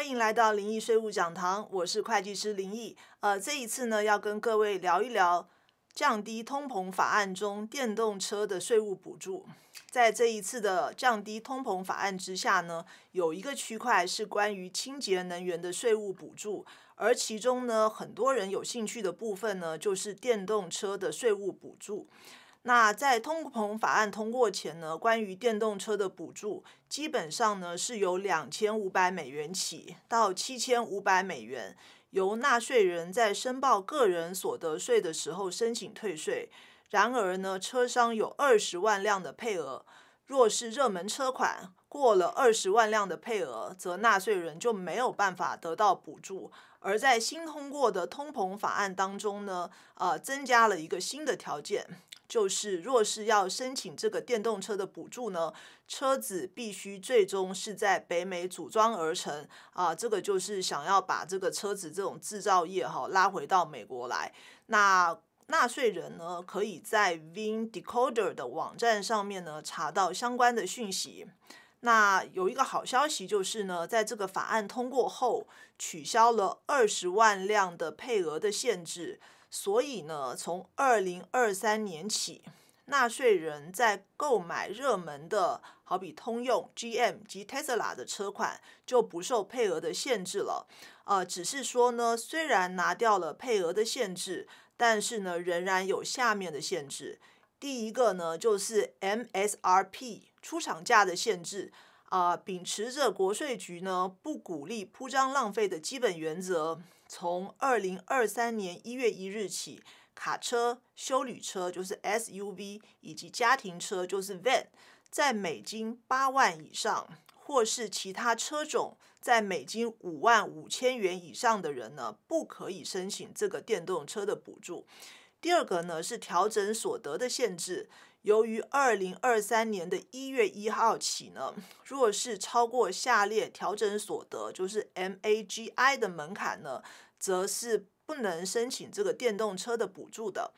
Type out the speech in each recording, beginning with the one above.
欢迎来到林毅税务讲堂，我是会计师林毅。呃，这一次呢，要跟各位聊一聊降低通膨法案中电动车的税务补助。在这一次的降低通膨法案之下呢，有一个区块是关于清洁能源的税务补助，而其中呢，很多人有兴趣的部分呢，就是电动车的税务补助。那在通膨法案通过前呢，关于电动车的补助，基本上呢是由两千五百美元起到七千五百美元，由纳税人在申报个人所得税的时候申请退税。然而呢，车商有二十万辆的配额，若是热门车款过了二十万辆的配额，则纳税人就没有办法得到补助。而在新通过的通膨法案当中呢，呃，增加了一个新的条件。就是，若是要申请这个电动车的补助呢，车子必须最终是在北美组装而成。啊，这个就是想要把这个车子这种制造业哈拉回到美国来。那纳税人呢，可以在 VIN Decoder 的网站上面呢查到相关的讯息。那有一个好消息就是呢，在这个法案通过后，取消了二十万辆的配额的限制。所以呢，从二零二三年起，纳税人在购买热门的，好比通用 （GM） 及 Tesla 的车款，就不受配额的限制了。呃，只是说呢，虽然拿掉了配额的限制，但是呢，仍然有下面的限制。第一个呢，就是 MSRP 出厂价的限制。啊，秉持着国税局呢不鼓励铺张浪费的基本原则，从二零二三年一月一日起，卡车、修旅车就是 SUV 以及家庭车就是 Van，在美金八万以上，或是其他车种在美金五万五千元以上的人呢，不可以申请这个电动车的补助。第二个呢是调整所得的限制，由于二零二三年的一月一号起呢，若是超过下列调整所得，就是 MAGI 的门槛呢，则是不能申请这个电动车的补助的。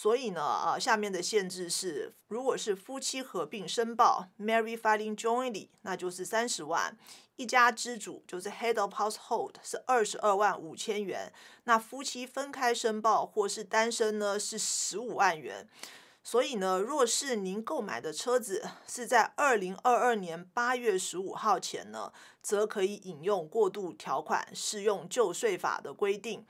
所以呢，呃，下面的限制是，如果是夫妻合并申报 m a r r y filing jointly），那就是三十万；一家之主就是 head of household 是二十二万五千元。那夫妻分开申报或是单身呢，是十五万元。所以呢，若是您购买的车子是在二零二二年八月十五号前呢，则可以引用过渡条款，适用旧税法的规定。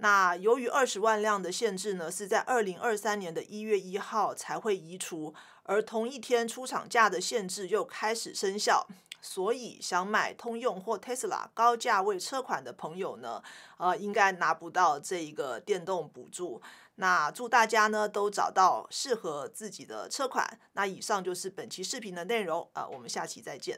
那由于二十万辆的限制呢，是在二零二三年的一月一号才会移除，而同一天出厂价的限制又开始生效，所以想买通用或 Tesla 高价位车款的朋友呢，呃，应该拿不到这一个电动补助。那祝大家呢都找到适合自己的车款。那以上就是本期视频的内容呃，我们下期再见。